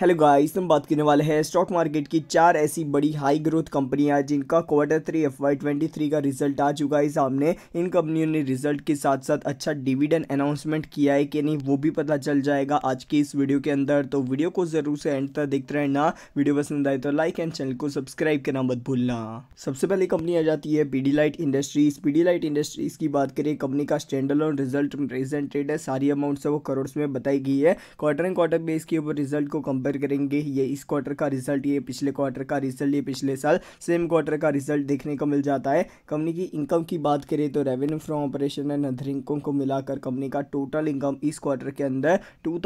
hello guys हम बात करने वाले हैं स्टॉक मार्केट की चार ऐसी बड़ी हाई ग्रोथ कंपनियां जिनका quarter three F Y twenty three का रिजल्ट आ चुका है सामने इन कंपनियों ने रिजल्ट के साथ साथ अच्छा डिविडेंड अनाउंसमेंट किया है कि नहीं वो भी पता चल जाएगा आज की इस वीडियो के अंदर तो वीडियो को ज़रूर से एंड तक देखते रहना वीडियो पसंद आए तो लाइक एंड चैनल को सब्सक्राइब करना मत भूलना सबसे पहले कंपनी आ जाती है PD Light Industries PD Light Industries की बात करें कंपनी का स्टैंडलोन रिजल्ट प्रेजेंटेड है सारी अमाउंट से वो करोड़ में बताई गई है क्वार्टर एंड क्वार्टर बेस के ऊपर रिजल्ट को कंपेयर करेंगे ये इस क्वार्टर का रिजल्ट ये पिछले क्वार्टर का रिजल्ट ये पिछले साल सेम क्वार्टर का रिजल्ट देखने को मिल जाता है कंपनी की इनकम की बात करें तो revenue from operation and other income को मिलाकर कंपनी का टोटल इनकम इस क्वार्टर के अंदर टू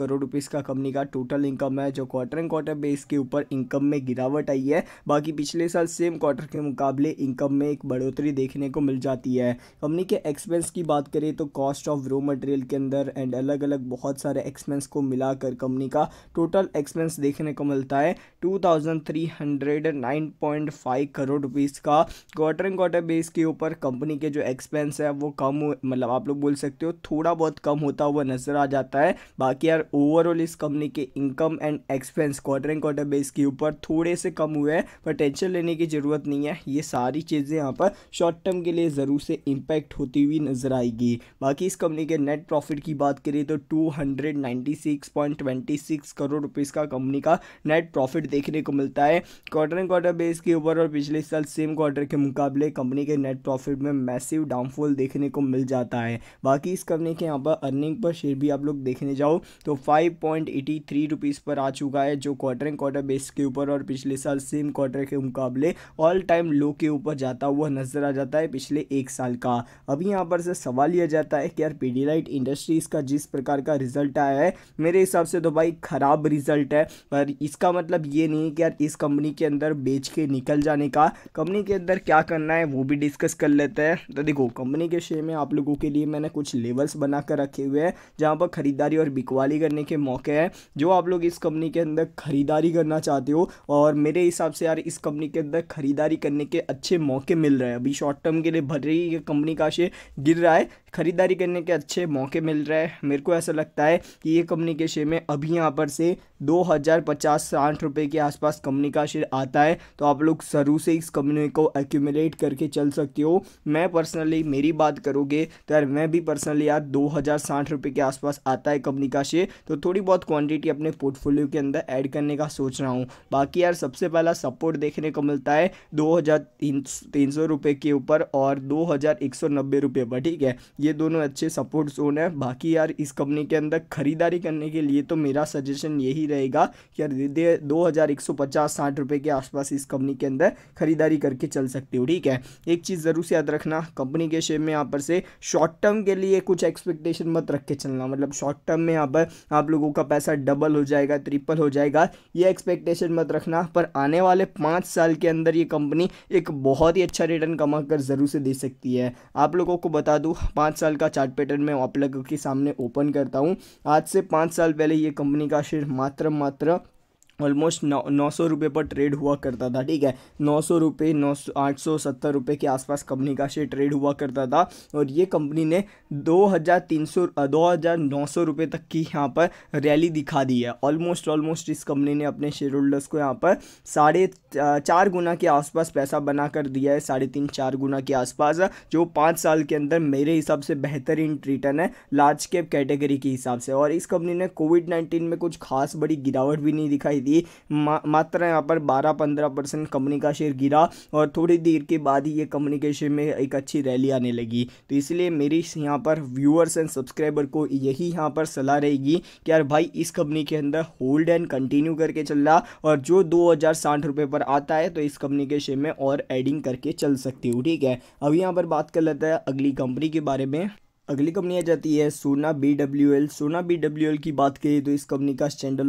करोड़ रुपीज का कंपनी का टोटल इनकम है जो क्वार्टर एंड क्वार्टर बेस के ऊपर इनकम में गिरावट आई है बाकी पिछले साल सेम क्वार्टर के मुकाबले इनकम में एक बढ़ोतरी देखने को मिल जाती है कंपनी के एक्सपेंस की बात करें तो कॉस्ट ऑफ रॉ मटेरियल के अंदर एंड अलग अलग बहुत सारे एक्सपेंस को मिलाकर कंपनी का टोटल एक्सपेंस देखने को मिलता है 2309.5 करोड़ रुपीज़ का क्वार्टर एंड क्वार्टर बेस के ऊपर कंपनी के जो एक्सपेंस है वो कम मतलब आप लोग बोल सकते हो थोड़ा बहुत कम होता हुआ नज़र आ जाता है बाकी यार ओवरऑल इस कंपनी के income and expense quarter and quarter base के ऊपर थोड़े से कम हुए हैं पर टेंशन लेने की ज़रूरत नहीं है ये सारी चीज़ें यहाँ पर शॉर्ट टर्म के लिए ज़रूर से इंपैक्ट होती हुई नज़र आएगी बाकी इस कंपनी के नेट प्रॉफिट की बात करें तो टू हंड्रेड 96.26 करोड़ रुपए का कंपनी का नेट प्रॉफिट देखने को मिलता है क्वार्टर एंड क्वार्टर बेस के ऊपर और पिछले साल सेम क्वार्टर के मुकाबले कंपनी के नेट प्रॉफिट में मैसिव डाउनफॉल देखने को मिल जाता है बाकी इस कंपनी के यहाँ पर अर्निंग पर शेयर भी आप लोग देखने जाओ तो फाइव पॉइंट पर आ चुका है जो क्वार्टर एंड क्वार्टर बेस के ऊपर और पिछले साल सेम क्वार्टर के मुकाबले ऑल टाइम लो के ऊपर जाता हुआ नजर आ जाता है पिछले एक साल का अभी यहाँ पर से सवाल यह जाता है कि यार पीडीलाइट इंडस्ट्रीज का जिस प्रकार का रिजल्ट आया है मेरे हिसाब से तो भाई ख़राब रिजल्ट है पर इसका मतलब ये नहीं है कि यार इस कंपनी के अंदर बेच के निकल जाने का कंपनी के अंदर क्या करना है वो भी डिस्कस कर लेते हैं तो देखो कंपनी के शेयर में आप लोगों के लिए मैंने कुछ लेवल्स बना कर रखे हुए हैं जहाँ पर ख़रीदारी और बिकवाली करने के मौके हैं जो आप लोग इस कंपनी के अंदर ख़रीदारी करना चाहते हो और मेरे हिसाब से यार इस कंपनी के अंदर ख़रीदारी करने के अच्छे मौके मिल रहे हैं अभी शॉर्ट टर्म के लिए भर रही है कंपनी का शेयर गिर रहा है ख़रीदारी करने के अच्छे मौके मिल रहे हैं मेरे को ऐसा लगता है कि ये कंपनी के शेयर में अभी यहाँ पर से दो हज़ार पचास साठ रुपये के आसपास कंपनी का शेयर आता है तो आप लोग शुरू से इस कंपनी को एक्यूमुलेट करके चल सकते हो मैं पर्सनली मेरी बात करोगे तो यार मैं भी पर्सनली यार दो हज़ार साठ रुपये के आसपास आता है कंपनी का शेयर तो थोड़ी बहुत क्वान्टिटी अपने पोर्टफोलियो के अंदर एड करने का सोच रहा हूँ बाकी यार सबसे पहला सपोर्ट देखने को मिलता है दो हज़ार तीन तीन सौ रुपये के ऊपर और दो हज़ार एक सौ नब्बे रुपये पर ठीक है ये दोनों अच्छे सपोर्ट जोन है बाकी यार इस कंपनी के अंदर ख़रीदारी करने के लिए तो मेरा सजेशन यही रहेगा कि यार दो हज़ार एक सौ पचास साठ रुपये के आसपास इस कंपनी के अंदर ख़रीदारी करके चल सकते हो ठीक है एक चीज़ ज़रूर से याद रखना कंपनी के शेयर में यहाँ पर से शॉर्ट टर्म के लिए कुछ एक्सपेक्टेशन मत रख के चलना मतलब शॉर्ट टर्म में यहाँ पर आप लोगों का पैसा डबल हो जाएगा ट्रिपल हो जाएगा ये एक्सपेक्टेशन मत रखना पर आने वाले पाँच साल के अंदर ये कंपनी एक बहुत ही अच्छा रिटर्न कमा कर ज़रूर से दे सकती है आप लोगों को बता दूँ पाँच पाँच साल का चार्ट पैटर्न मैं आप लोगों के सामने ओपन करता हूँ आज से पाँच साल पहले ये कंपनी का शेयर मात्र मात्र ऑलमोस्ट नौ नौ सौ रुपये पर ट्रेड हुआ करता था ठीक है नौ सौ रुपये नौ सौ आठ सौ सत्तर रुपये के आसपास कंपनी का शेयर ट्रेड हुआ करता था और ये कंपनी ने दो हज़ार तीन सौ दो हज़ार नौ सौ रुपये तक की यहाँ पर रैली दिखा दी है ऑलमोस्ट ऑलमोस्ट इस कंपनी ने अपने शेयर होल्डर्स को यहाँ पर साढ़े चार गुना के आसपास पैसा बना कर दिया है साढ़े तीन चार गुना के आसपास जो पाँच साल के अंदर मेरे हिसाब से बेहतरीन रिटर्न है लार्ज कैप कैटेगरी के हिसाब से और इस कंपनी ने कोविड नाइन्टीन में कुछ खास बड़ी गिरावट भी नहीं दिखाई दी दी मा, मात्र यहाँ पर बारह 15 परसेंट कंपनी का शेयर गिरा और थोड़ी देर के बाद ही ये कंपनी के शेयर में एक अच्छी रैली आने लगी तो इसलिए मेरी यहाँ पर व्यूअर्स एंड सब्सक्राइबर को यही यहाँ पर सलाह रहेगी कि यार भाई इस कंपनी के अंदर होल्ड एंड कंटिन्यू करके चल रहा और जो दो हज़ार साठ पर आता है तो इस कंपनी के शेयर में और एडिंग करके चल सकती हूँ ठीक है अब यहाँ पर बात कर लेते हैं अगली कंपनी के बारे में अगली कंपनी आ जाती है Sona B W L Sona B W L की बात करें तो इस कंपनी का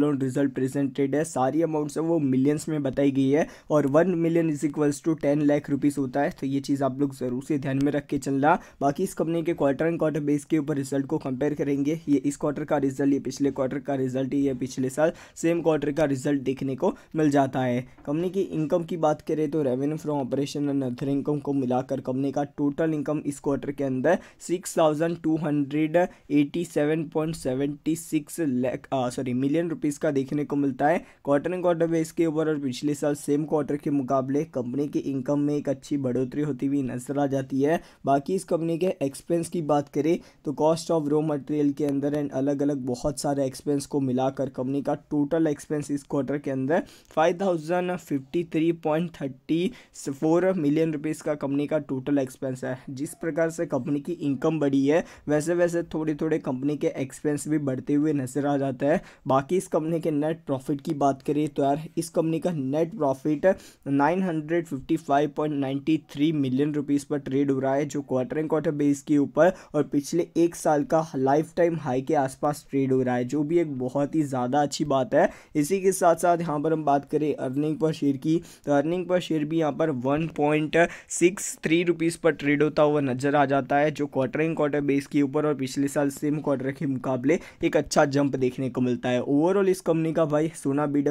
ऑन रिजल्ट प्रेजेंटेड है सारी अमाउंट्स है वो मिलियंस में बताई गई है और one million is equals to ten lakh rupees होता है तो ये चीज़ आप लोग ज़रूर से ध्यान में रख के चलना बाकी इस कंपनी के क्वार्टर एंड क्वार्टर बेस के ऊपर रिजल्ट को कंपेयर करेंगे ये इस क्वार्टर का रिजल्ट ये पिछले क्वार्टर का रिजल्ट ये पिछले साल सेम क्वार्टर का रिजल्ट देखने को मिल जाता है कंपनी की इनकम की बात करें तो revenue from operation and other income को मिलाकर कंपनी का टोटल इनकम इस क्वार्टर के अंदर six thousand one two hundred eighty seven point seventy six lakh sorry million rupees का देखने को मिलता है क्वार्टर एंड क्वार्टर बेस के ऊपर और पिछले साल सेम क्वार्टर के मुकाबले कंपनी की इनकम में एक अच्छी बढ़ोतरी होती हुई नजर आ जाती है बाकी इस कंपनी के एक्सपेंस की बात करें तो कॉस्ट ऑफ रॉ मटेरियल के अंदर एंड अलग अलग बहुत सारे एक्सपेंस को मिलाकर कंपनी का टोटल एक्सपेंस इस क्वार्टर के अंदर five thousand fifty three point thirty four million rupees का कंपनी का टोटल एक्सपेंस है जिस प्रकार से कंपनी की इनकम बढ़ी है है वैसे वैसे थोड़ी थोड़ी कंपनी के एक्सपेंस भी बढ़ते हुए नजर आ जाता है बाकी इस कंपनी के नेट प्रॉफिट की बात करें तो यार इस कंपनी का नेट प्रॉफिट 955.93 मिलियन रुपीज़ पर ट्रेड हो रहा है जो क्वार्टर एंड क्वार्टर बेस के ऊपर और पिछले एक साल का लाइफ टाइम हाई के आसपास ट्रेड हो रहा है जो भी एक बहुत ही ज़्यादा अच्छी बात है इसी के साथ साथ यहाँ पर हम बात करें अर्निंग पर शेयर की तो अर्निंग पर शेयर भी यहाँ पर one point six three rupees पर ट्रेड होता हुआ नजर आ जाता है जो क्वार्टर एंड क्वार्टर बेस के ऊपर और पिछले साल सेम क्वार्टर के मुकाबले एक अच्छा जंप देखने को मिलता है ओवरऑल इस कंपनी का भाई सोना बी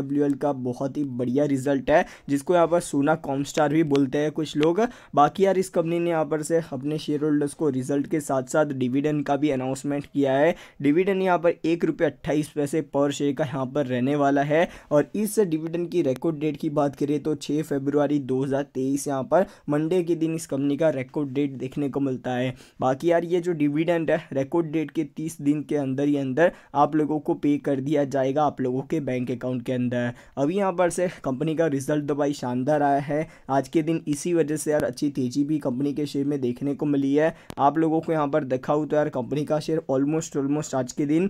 का बहुत ही बढ़िया रिजल्ट है जिसको यहाँ पर सोना कॉमस्टार भी बोलते हैं कुछ लोग बाकी यार इस कंपनी ने यहाँ पर से अपने शेयर होल्डर्स को रिजल्ट के साथ साथ डिविडेंड का भी अनाउंसमेंट किया है डिविडेंड यहाँ पर एक रुपये अट्ठाईस पैसे पर शेयर का यहाँ पर रहने वाला है और इस डिविडेंड की रिकॉर्ड डेट की बात करें तो 6 फरवरी 2023 यहाँ पर मंडे के दिन इस कंपनी का रिकॉर्ड डेट देखने को मिलता है बाकी यार ये जो डिविडेंड है रिकॉर्ड डेट के तीस दिन के अंदर ही अंदर आप लोगों को पे कर दिया जाएगा आप लोगों के बैंक अकाउंट के अंदर अभी यहाँ पर से कंपनी का रिजल्ट तो भाई शानदार आया है आज के दिन इसी वजह से यार अच्छी तेजी भी कंपनी के शेयर में देखने को मिली है आप लोगों को यहाँ पर देखा हो तो यार कंपनी का शेयर ऑलमोस्ट ऑलमोस्ट आज के दिन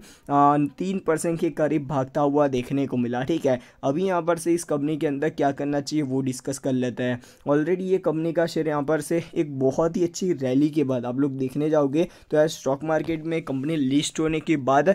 तीन परसेंट के करीब भागता हुआ देखने को मिला ठीक है अभी यहाँ पर से इस कंपनी के अंदर क्या करना चाहिए वो डिस्कस कर लेते हैं ऑलरेडी ये कंपनी का शेयर यहाँ पर से एक बहुत ही अच्छी रैली के बाद आप लोग देखने जाओगे तो यार स्टॉक मार्केट में कंपनी लिस्ट होने के बाद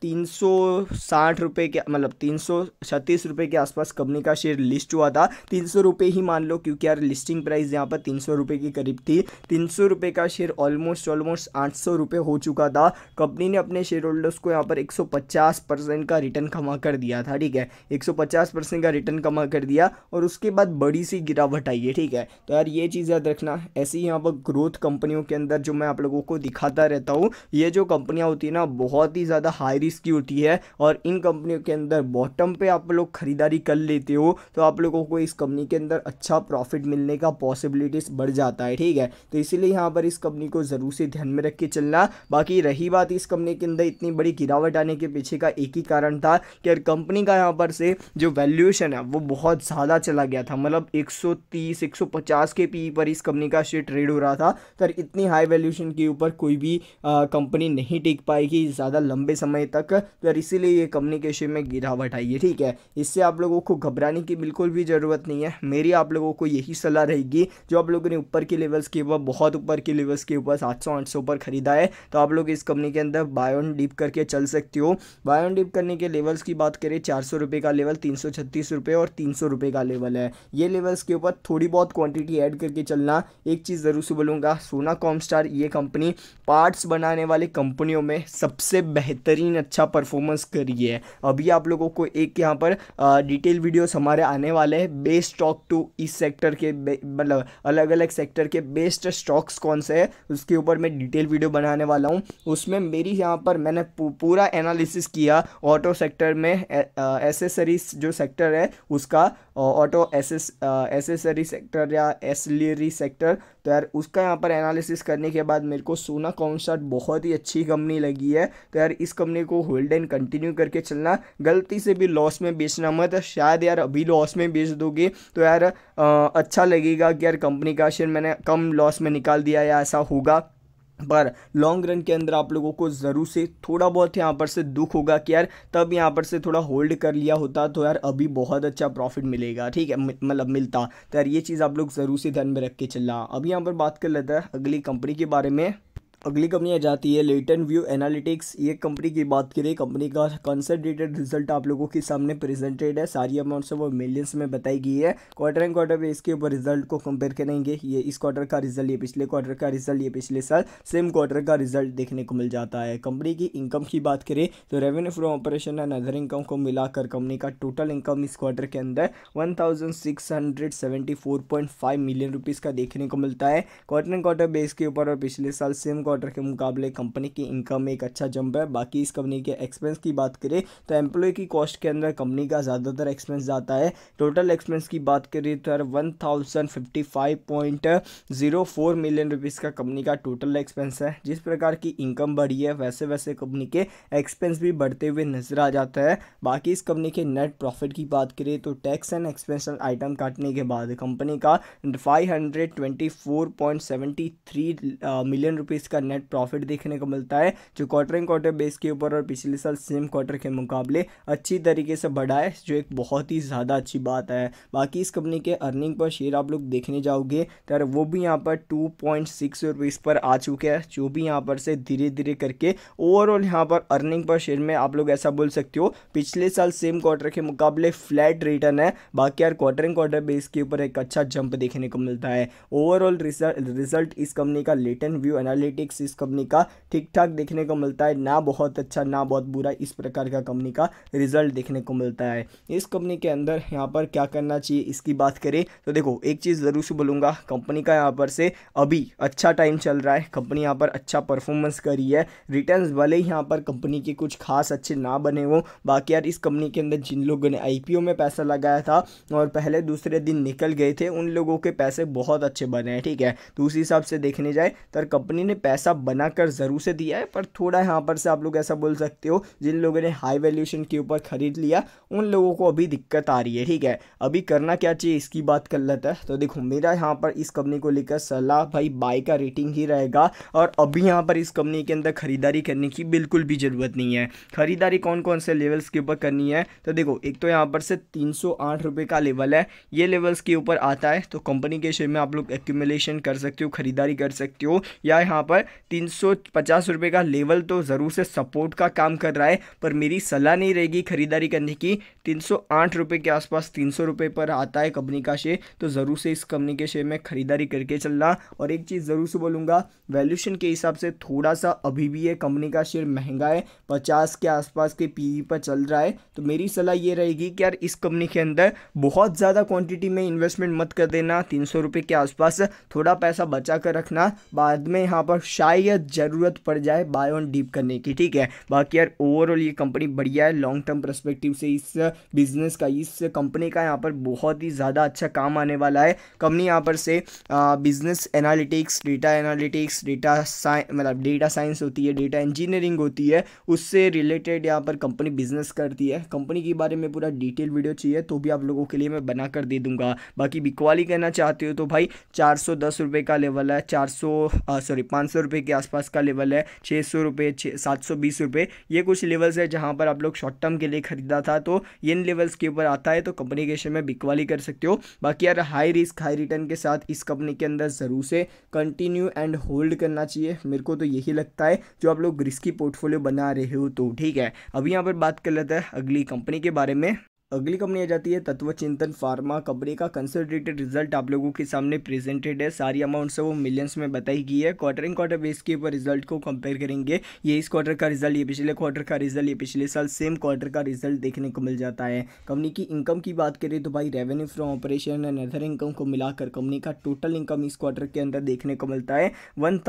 तीन सौ साठ के मतलब तीन सौ छत्तीस के आसपास कंपनी का शेयर लिस्ट हुआ था तीन सौ रुपये ही मान लो क्योंकि यार लिस्टिंग प्राइस यहाँ पर तीन सौ के करीब थी तीन सौ का शेयर ऑलमोस्ट ऑलमोस्ट आठ सौ हो चुका था कंपनी ने अपने शेयर होल्डर्स को यहाँ पर एक सौ पचास परसेंट का रिटर्न कमा कर दिया था ठीक है एक सौ पचास परसेंट का रिटर्न कमा कर दिया और उसके बाद बड़ी सी गिरावट आई है ठीक है तो यार ये चीज़ याद रखना ऐसी यहाँ पर ग्रोथ कंपनियों के अंदर जो मैं आप लोगों लोगों को दिखाता रहता हूँ ये जो कंपनियाँ होती है ना बहुत ही ज़्यादा हाई रिस्क की होती है और इन कंपनियों के अंदर बॉटम पे आप लोग ख़रीदारी कर लेते हो तो आप लोगों को इस कंपनी के अंदर अच्छा प्रॉफिट मिलने का पॉसिबिलिटीज़ बढ़ जाता है ठीक है तो इसीलिए यहाँ पर इस कंपनी को ज़रूर से ध्यान में रख के चलना बाकी रही बात इस कंपनी के अंदर इतनी बड़ी गिरावट आने के पीछे का एक ही कारण था कि यार कंपनी का यहाँ पर से जो वैल्यूएशन है वो बहुत ज़्यादा चला गया था मतलब 130 150 के पी e पर इस कंपनी का शेयर ट्रेड हो रहा था तो इतनी हाई वैल्यूशन की के ऊपर कोई भी कंपनी नहीं टिक पाएगी ज़्यादा लंबे समय तक तो इसीलिए ये कंपनी के शेयर में गिरावट आई है ठीक है इससे आप लोगों को घबराने की बिल्कुल भी ज़रूरत नहीं है मेरी आप लोगों को यही सलाह रहेगी जो आप लोगों ने ऊपर के लेवल्स के ऊपर बहुत ऊपर के लेवल्स के ऊपर सात सौ आठ सौ ऊपर खरीदा है तो आप लोग इस कंपनी के अंदर बाय ऑन करके चल सकते हो बाय ऑन करने के लेवल्स की बात करें चार सौ रुपये का लेवल तीन सौ छत्तीस रुपये और तीन सौ रुपये का लेवल है ये लेवल्स के ऊपर थोड़ी बहुत क्वान्टिटी एड करके चलना एक चीज़ ज़रूर से बोलूँगा सोना कॉम स्टार ये कंपनी कंपनी पार्ट्स बनाने वाली कंपनियों में सबसे बेहतरीन अच्छा परफॉर्मेंस करी है अभी आप लोगों को एक यहाँ पर डिटेल वीडियोस हमारे आने वाले हैं बेस्ट स्टॉक टू इस सेक्टर के मतलब अलग अलग सेक्टर के बेस्ट स्टॉक्स कौन से है उसके ऊपर मैं डिटेल वीडियो बनाने वाला हूँ उसमें मेरी यहाँ पर मैंने पूरा एनालिसिस किया ऑटो सेक्टर में एसेसरीज जो सेक्टर है उसका ऑटो एसेस एसेसरी सेक्टर या एसलरी सेक्टर तो यार उसका यहाँ पर एनालिसिस करने के बाद मेरे को सोना कॉन्सर्ट बहुत ही अच्छी कंपनी लगी है तो यार इस कंपनी को होल्ड एंड कंटिन्यू करके चलना गलती से भी लॉस में बेचना मत शायद यार अभी लॉस में बेच दोगे तो यार आ, अच्छा लगेगा कि यार कंपनी का शेयर मैंने कम लॉस में निकाल दिया या ऐसा होगा पर लॉन्ग रन के अंदर आप लोगों को ज़रूर से थोड़ा बहुत यहाँ पर से दुख होगा कि यार तब यहाँ पर से थोड़ा होल्ड कर लिया होता तो यार अभी बहुत अच्छा प्रॉफिट मिलेगा ठीक है मतलब मिलता तो यार ये चीज़ आप लोग ज़रूर से ध्यान में रख के चलना अभी यहाँ पर बात कर लेते हैं अगली कंपनी के बारे में अगली कंपनी आ जाती है लेटन व्यू एनालिटिक्स ये कंपनी की बात करें कंपनी का कंसल्टेटेड रिजल्ट आप लोगों के सामने प्रेजेंटेड है सारी अमाउंट्स वो मिलियंस में बताई गई है क्वार्टर एंड क्वार्टर पे इसके ऊपर रिजल्ट को कंपेयर करेंगे ये इस क्वार्टर का रिजल्ट ये पिछले क्वार्टर का रिजल्ट ये पिछले साल सेम क्वार्टर का रिजल्ट देखने को मिल जाता है कंपनी की इनकम की बात करें तो revenue from operation and other income को मिलाकर कंपनी का टोटल इनकम इस क्वार्टर के अंदर वन मिलियन रुपीज़ का देखने को मिलता है क्वार्टर एंड क्वार्टर बेस के ऊपर और पिछले साल सेम क्वार्टर क्वार्टर के मुकाबले कंपनी की इनकम में एक अच्छा जंप है बाकी इस कंपनी के एक्सपेंस की बात करें तो एम्प्लॉय की कॉस्ट के अंदर कंपनी का ज़्यादातर एक्सपेंस जाता है टोटल एक्सपेंस की बात करें तो वन मिलियन रुपीज़ का कंपनी का टोटल एक्सपेंस है जिस प्रकार की इनकम बढ़ी है वैसे वैसे कंपनी के एक्सपेंस भी बढ़ते हुए नजर आ जाता है बाकी इस कंपनी के नेट प्रॉफिट की बात करें तो टैक्स एंड एक्सपेंशन आइटम काटने के बाद कंपनी का 524.73 मिलियन रुपीस का नेट प्रॉफिट देखने को मिलता है जो क्वार्टर एंड क्वार्टर बेस के ऊपर और पिछले साल सेम क्वार्टर के मुकाबले अच्छी तरीके से बढ़ा है जो एक बहुत ही ज़्यादा अच्छी बात है बाकी इस कंपनी के अर्निंग पर शेयर आप लोग देखने जाओगे तो वो भी यहाँ पर टू पॉइंट सिक्स रुपीज़ पर आ चुके हैं जो भी यहाँ पर से धीरे धीरे करके ओवरऑल यहाँ पर अर्निंग पर शेयर में आप लोग ऐसा बोल सकते हो पिछले साल सेम क्वार्टर के मुकाबले फ्लैट रिटर्न है बाकी यार क्वार्टर एंड क्वार्टर बेस के ऊपर एक अच्छा जंप देखने को मिलता है ओवरऑल रिजल्ट इस कंपनी का लेटेन व्यू एनालिटिक्स मिक्स इस कंपनी का ठीक ठाक देखने को मिलता है ना बहुत अच्छा ना बहुत बुरा इस प्रकार का कंपनी का रिजल्ट देखने को मिलता है इस कंपनी के अंदर यहाँ पर क्या करना चाहिए इसकी बात करें तो देखो एक चीज़ ज़रूर से बोलूँगा कंपनी का यहाँ पर से अभी अच्छा टाइम चल रहा है कंपनी यहाँ पर अच्छा परफॉर्मेंस करी है रिटर्न भले ही यहाँ पर कंपनी के कुछ खास अच्छे ना बने हों बाकी यार इस कंपनी के अंदर जिन लोगों ने आई में पैसा लगाया था और पहले दूसरे दिन निकल गए थे उन लोगों के पैसे बहुत अच्छे बने हैं ठीक है तो उस हिसाब से देखने जाए तो कंपनी ने पैसे पैसा बनाकर ज़रूर से दिया है पर थोड़ा यहाँ पर से आप लोग ऐसा बोल सकते हो जिन लोगों ने हाई वैल्यूशन के ऊपर ख़रीद लिया उन लोगों को अभी दिक्कत आ रही है ठीक है अभी करना क्या चाहिए इसकी बात कर लेता है तो देखो मेरा यहाँ पर इस कंपनी को लेकर सलाह भाई बाई का रेटिंग ही रहेगा और अभी यहाँ पर इस कंपनी के अंदर ख़रीदारी करने की बिल्कुल भी ज़रूरत नहीं है ख़रीदारी कौन कौन से लेवल्स के ऊपर करनी है तो देखो एक तो यहाँ पर से तीन रुपए का लेवल है ये लेवल्स के ऊपर आता है तो कंपनी के शेयर में आप लोग एक्यूमुलेशन कर सकते हो खरीदारी कर सकते हो या यहाँ पर तीन सौ का लेवल तो ज़रूर से सपोर्ट का काम कर रहा है पर मेरी सलाह नहीं रहेगी खरीदारी करने की तीन सौ के आसपास तीन सौ पर आता है कंपनी का शेयर तो ज़रूर से इस कंपनी के शेयर में खरीदारी करके चलना और एक चीज़ ज़रूर से बोलूँगा वैल्यूशन के हिसाब से थोड़ा सा अभी भी ये कंपनी का शेयर महंगा है पचास के आसपास के पी e पर चल रहा है तो मेरी सलाह ये रहेगी कि यार इस कंपनी के अंदर बहुत ज़्यादा क्वांटिटी में इन्वेस्टमेंट मत कर देना तीन सौ के आसपास थोड़ा पैसा बचा कर रखना बाद में यहाँ पर शायद ज़रूरत पड़ जाए बाय ऑन डीप करने की ठीक है बाकी यार ओवरऑल ये कंपनी बढ़िया है लॉन्ग टर्म परस्पेक्टिव से इस बिज़नेस का इस कंपनी का यहाँ पर बहुत ही ज़्यादा अच्छा काम आने वाला है कंपनी यहाँ पर से business analytics data analytics data science मतलब डेटा साइंस होती है डेटा इंजीनियरिंग होती है उससे रिलेटेड यहाँ पर कंपनी बिज़नेस करती है कंपनी के बारे में पूरा डिटेल वीडियो चाहिए तो भी आप लोगों के लिए मैं बना कर दे दूंगा बाकी बिकवाली कहना चाहते हो तो भाई चार सौ का लेवल है चार सॉरी पाँच सौ रुपये के आसपास का लेवल है छः सौ रुपये छः सात सौ बीस ये कुछ लेवल्स है जहाँ पर आप लोग शॉर्ट टर्म के लिए खरीदा था तो इन लेवल्स के ऊपर आता है तो कंपनी के शेयर में बिकवाली कर सकते हो बाकी यार हाई रिस्क हाई रिटर्न के साथ इस कंपनी के अंदर ज़रूर से कंटिन्यू एंड होल्ड करना चाहिए मेरे को तो यही लगता है जो आप लोग रिस्की पोर्टफोलियो बना रहे हो तो ठीक है अब यहाँ पर बात कर लेते हैं अगली कंपनी के बारे में अगली कंपनी आ जाती है तत्व चिंतन फार्मा कंपनी का कंसोलिडेटेड रिजल्ट आप लोगों के सामने प्रेजेंटेड है सारी अमाउंट से वो मिलियंस में बताई गई है क्वार्टर इन क्वार्टर बेस के ऊपर रिजल्ट को कंपेयर करेंगे ये इस क्वार्टर का रिजल्ट ये पिछले क्वार्टर का रिजल्ट ये पिछले साल सेम क्वार्टर का रिजल्ट देखने को मिल जाता है कंपनी की इनकम की बात करें तो भाई revenue from operation and other income को मिलाकर कंपनी का टोटल इनकम इस क्वार्टर के अंदर देखने को मिलता है वन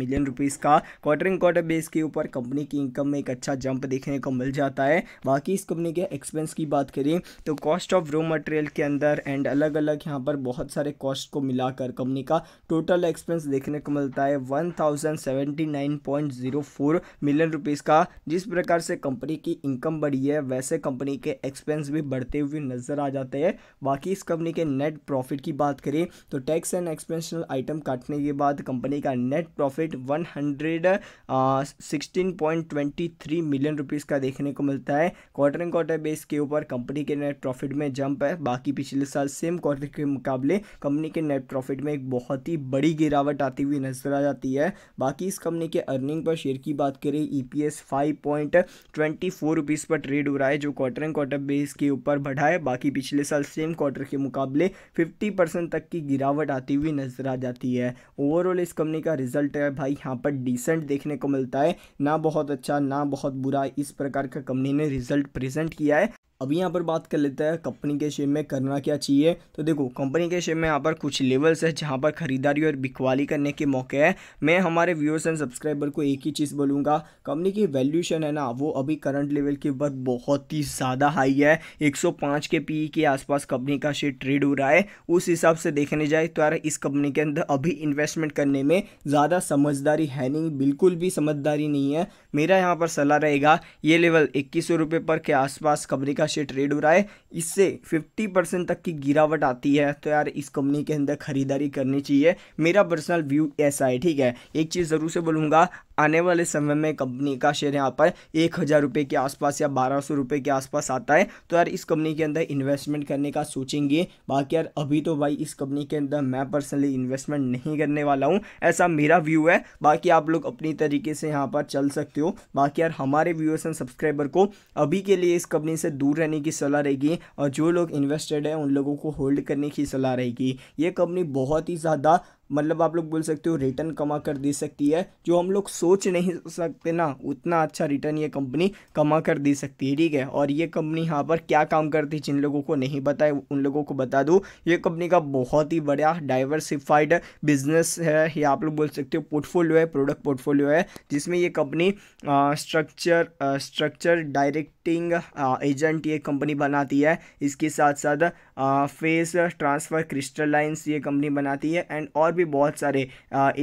मिलियन रुपीज़ का क्वार्टर इन क्वार्टर बेस के ऊपर कंपनी की इनकम में एक अच्छा जंप देखने को मिल जाता जाता है बाकी इस कंपनी के एक्सपेंस की बात करें तो कॉस्ट ऑफ रॉ मटेरियल के अंदर एंड अलग अलग यहाँ पर बहुत सारे कॉस्ट को मिलाकर कंपनी का टोटल एक्सपेंस देखने को मिलता है वन मिलियन रुपीज़ का जिस प्रकार से कंपनी की इनकम बढ़ी है वैसे कंपनी के एक्सपेंस भी बढ़ते हुए नज़र आ जाते हैं बाकी इस कंपनी के नेट प्रॉफिट की बात करें तो टैक्स एंड एक्सपेंशनल आइटम काटने के बाद कंपनी का net profit one hundred sixteen point twenty three million rupees का देखने को मिलता है क्वार्टर एंड क्वार्टर बेस के ऊपर कंपनी के नेट प्रॉफिट में जंप है बाकी पिछले साल सेम क्वार्टर के मुकाबले कंपनी के नेट प्रॉफिट में एक बहुत ही बड़ी गिरावट आती हुई नजर आ जाती है बाकी इस कंपनी के अर्निंग पर शेयर की बात करें E P S five point twenty four rupees पर ट्रेड हो रहा है जो क्वार्टर एंड क्वार्टर बेस के ऊपर बढ़ा है बाकी पिछले साल सेम क्वार्टर के मुकाबले फिफ्टी परसेंट तक की गिरावट आती हुई नजर आ जाती है ओवरऑल इस कंपनी का रिजल्ट है भाई यहाँ पर डिसेंट देखने को मिलता है ना बहुत अच्छा ना बहुत बुरा इस प्रकार का कंपनी ने रिजल्ट प्रेजेंट किया है अब यहाँ पर बात कर लेते हैं कंपनी के शेयर में करना क्या चाहिए तो देखो कंपनी के शेयर में यहाँ पर कुछ लेवल्स है जहाँ पर खरीदारी और बिकवाली करने के मौके हैं मैं हमारे व्यूअर्स एंड सब्सक्राइबर को एक ही चीज़ बोलूँगा कंपनी की वैल्यूशन है ना वो अभी करंट लेवल के ऊपर बहुत ही ज़्यादा हाई है एक के पी e के आसपास कंपनी का शेयर ट्रेड हो रहा है उस हिसाब से देखने जाए तो यार इस कंपनी के अंदर अभी इन्वेस्टमेंट करने में ज़्यादा समझदारी है नहीं बिल्कुल भी समझदारी नहीं है मेरा यहाँ पर सलाह रहेगा ये लेवल इक्कीस पर के आसपास कंपनी का से ट्रेड हो रहा है इससे 50 परसेंट तक की गिरावट आती है तो यार इस कंपनी के अंदर खरीदारी करनी चाहिए मेरा पर्सनल व्यू ऐसा है ठीक है एक चीज़ ज़रूर से बोलूंगा आने वाले समय में कंपनी का शेयर यहाँ पर एक हज़ार रुपये के आसपास या बारह सौ रुपये के आसपास आता है तो यार इस कंपनी के अंदर इन्वेस्टमेंट करने का सोचेंगे बाकी यार अभी तो भाई इस कंपनी के अंदर मैं पर्सनली इन्वेस्टमेंट नहीं करने वाला हूँ ऐसा मेरा व्यू है बाकी आप लोग अपनी तरीके से यहाँ पर चल सकते हो बाकी यार हमारे व्यूअर्स एंड सब्सक्राइबर को अभी के लिए इस कंपनी से दूर रहने की सलाह रहेगी और जो लोग इन्वेस्टेड हैं उन लोगों को होल्ड करने की सलाह रहेगी ये कंपनी बहुत ही ज़्यादा मतलब आप लोग बोल सकते हो रिटर्न कमा कर दे सकती है जो हम लोग सोच नहीं सकते ना उतना अच्छा रिटर्न ये कंपनी कमा कर दे सकती है ठीक है और ये कंपनी यहाँ पर क्या काम करती है जिन लोगों को नहीं पता है उन लोगों को बता दूँ ये कंपनी का बहुत ही बड़ा डाइवर्सिफाइड बिजनेस है ये आप लोग बोल सकते हो पोर्टफोलियो है प्रोडक्ट पोर्टफोलियो है जिसमें ये company structure structure directing agent ये कंपनी बनाती है इसके साथ साथ फेस ट्रांसफ़र क्रिस्टल लाइन्स ये कंपनी बनाती है एंड और भी बहुत सारे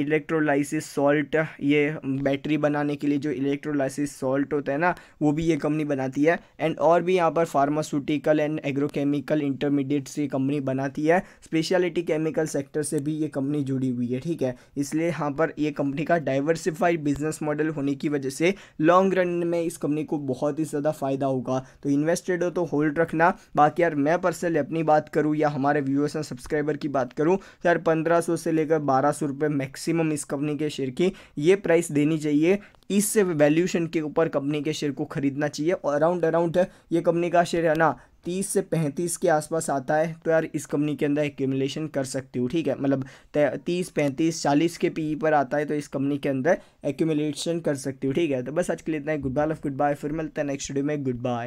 इलेक्ट्रोलाइसिस सॉल्ट ये बैटरी बनाने के लिए जो इलेक्ट्रोलाइसिस सॉल्ट होता है ना वो भी ये कंपनी बनाती है एंड और भी यहाँ पर फार्मास्यूटिकल एंड एग्रोकेमिकल इंटरमीडिएट्स ये कंपनी बनाती है स्पेशलिटी केमिकल सेक्टर से भी ये कंपनी जुड़ी हुई है ठीक है इसलिए यहाँ पर ये कंपनी का डाइवर्सिफाइड बिजनेस मॉडल होने की वजह से लॉन्ग रन में इस कंपनी को बहुत ही ज़्यादा फ़ायदा होगा तो इन्वेस्टेड हो तो होल्ड रखना बाकी यार मैं पर्सनली अपनी बात करूँ या हमारे व्यूअर्स एंड सब्सक्राइबर की बात करूँ तो यार पंद्रह से लेकर लेकर बारह सौ रुपये मैक्सिमम इस कंपनी के शेयर की ये प्राइस देनी चाहिए इस वैल्यूशन के ऊपर कंपनी के शेयर को खरीदना चाहिए और अराउंड अराउंड ये कंपनी का शेयर है ना तीस से पैंतीस के आसपास आता है तो यार इस कंपनी के अंदर एक्यूमुलेशन कर सकती हूँ ठीक है मतलब तीस पैंतीस चालीस के पी e पर आता है तो इस कंपनी के अंदर एक्यूमुलेशन कर सकती हूँ ठीक है तो बस आज के लिए इतना है गुड बाय गुड बाय फिर मिलते हैं नेक्स्ट वीडियो में गुड बाय